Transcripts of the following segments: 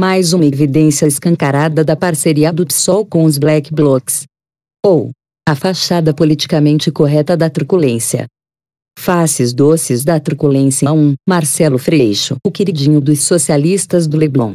mais uma evidência escancarada da parceria do PSOL com os Black Blocs. Ou, a fachada politicamente correta da truculência. Faces doces da truculência 1, Marcelo Freixo, o queridinho dos socialistas do Leblon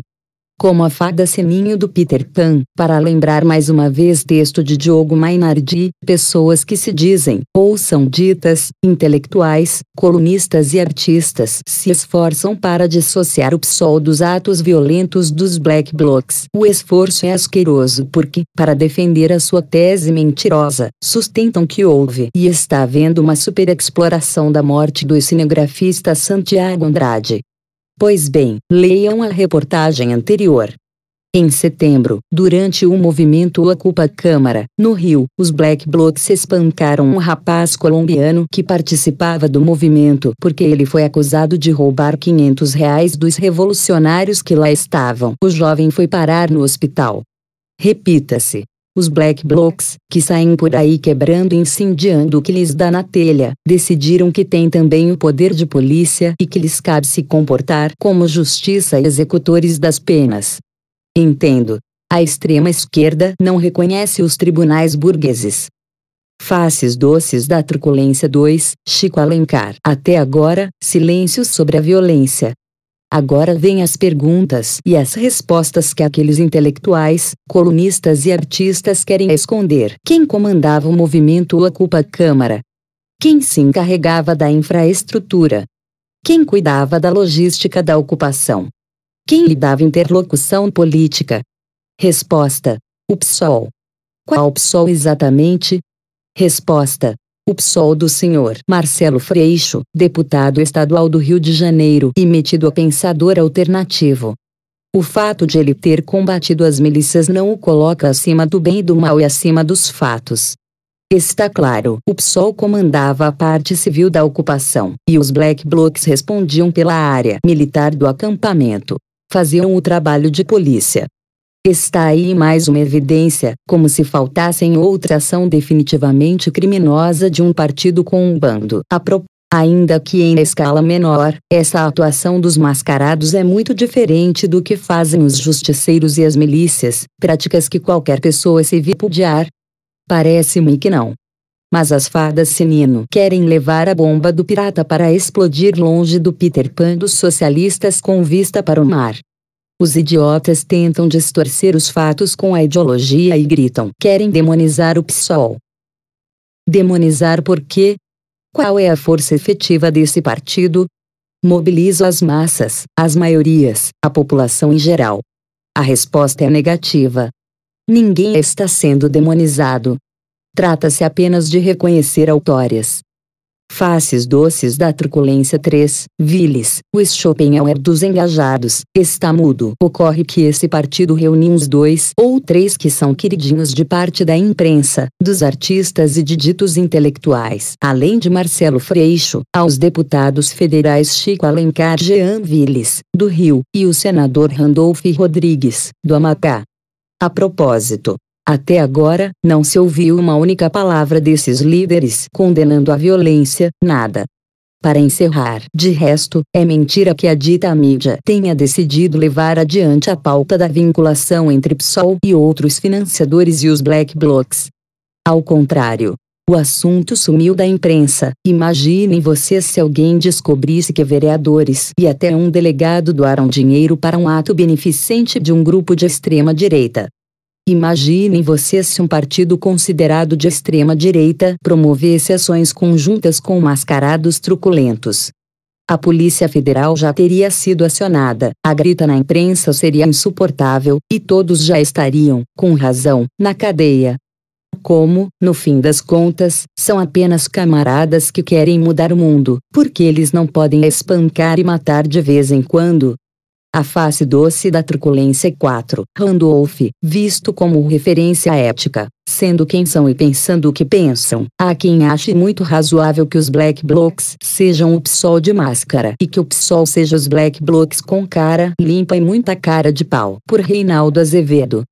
como a fada Seminho do Peter Pan, para lembrar mais uma vez texto de Diogo Mainardi, pessoas que se dizem, ou são ditas, intelectuais, colunistas e artistas se esforçam para dissociar o PSOL dos atos violentos dos black blocs. O esforço é asqueroso porque, para defender a sua tese mentirosa, sustentam que houve e está havendo uma superexploração da morte do cinegrafista Santiago Andrade, Pois bem, leiam a reportagem anterior. Em setembro, durante o movimento Ocupa Câmara, no Rio, os Black Blocs espancaram um rapaz colombiano que participava do movimento porque ele foi acusado de roubar 500 reais dos revolucionários que lá estavam. O jovem foi parar no hospital. Repita-se. Os black blocs, que saem por aí quebrando e incendiando o que lhes dá na telha, decidiram que têm também o poder de polícia e que lhes cabe se comportar como justiça e executores das penas. Entendo. A extrema esquerda não reconhece os tribunais burgueses. Faces doces da truculência 2, Chico Alencar. Até agora, silêncio sobre a violência, Agora vêm as perguntas e as respostas que aqueles intelectuais, colunistas e artistas querem esconder. Quem comandava o movimento Ocupa Câmara? Quem se encarregava da infraestrutura? Quem cuidava da logística da ocupação? Quem lhe dava interlocução política? Resposta: O PSOL. Qual PSOL exatamente? Resposta: o PSOL do senhor Marcelo Freixo, deputado estadual do Rio de Janeiro e metido a pensador alternativo. O fato de ele ter combatido as milícias não o coloca acima do bem e do mal e acima dos fatos. Está claro, o PSOL comandava a parte civil da ocupação, e os Black Blocs respondiam pela área militar do acampamento. Faziam o trabalho de polícia. Está aí mais uma evidência, como se faltassem outra ação definitivamente criminosa de um partido com um bando. A pro... Ainda que em escala menor, essa atuação dos mascarados é muito diferente do que fazem os justiceiros e as milícias, práticas que qualquer pessoa se vituperar. Parece-me que não. Mas as fadas Sinino querem levar a bomba do pirata para explodir longe do Peter Pan dos socialistas com vista para o mar. Os idiotas tentam distorcer os fatos com a ideologia e gritam: querem demonizar o PSOL. Demonizar por quê? Qual é a força efetiva desse partido? Mobiliza as massas, as maiorias, a população em geral. A resposta é negativa. Ninguém está sendo demonizado. Trata-se apenas de reconhecer autórias, Faces doces da truculência 3, Viles, o Schopenhauer dos engajados, está mudo. Ocorre que esse partido reúne uns dois ou três que são queridinhos de parte da imprensa, dos artistas e de ditos intelectuais. Além de Marcelo Freixo, aos deputados federais Chico Alencar Jean Viles, do Rio, e o senador Randolph Rodrigues, do Amapá. A propósito, até agora, não se ouviu uma única palavra desses líderes condenando a violência, nada. Para encerrar, de resto, é mentira que a dita mídia tenha decidido levar adiante a pauta da vinculação entre PSOL e outros financiadores e os black blocs. Ao contrário, o assunto sumiu da imprensa. Imaginem vocês se alguém descobrisse que vereadores e até um delegado doaram dinheiro para um ato beneficente de um grupo de extrema direita. Imaginem vocês se um partido considerado de extrema direita promovesse ações conjuntas com mascarados truculentos. A Polícia Federal já teria sido acionada, a grita na imprensa seria insuportável, e todos já estariam, com razão, na cadeia. Como, no fim das contas, são apenas camaradas que querem mudar o mundo, porque eles não podem espancar e matar de vez em quando, a face doce da truculência 4. Randolph, visto como referência ética, sendo quem são e pensando o que pensam. Há quem ache muito razoável que os Black Blocks sejam o PSOL de máscara e que o PSOL seja os Black Blocks com cara limpa e muita cara de pau. Por Reinaldo Azevedo,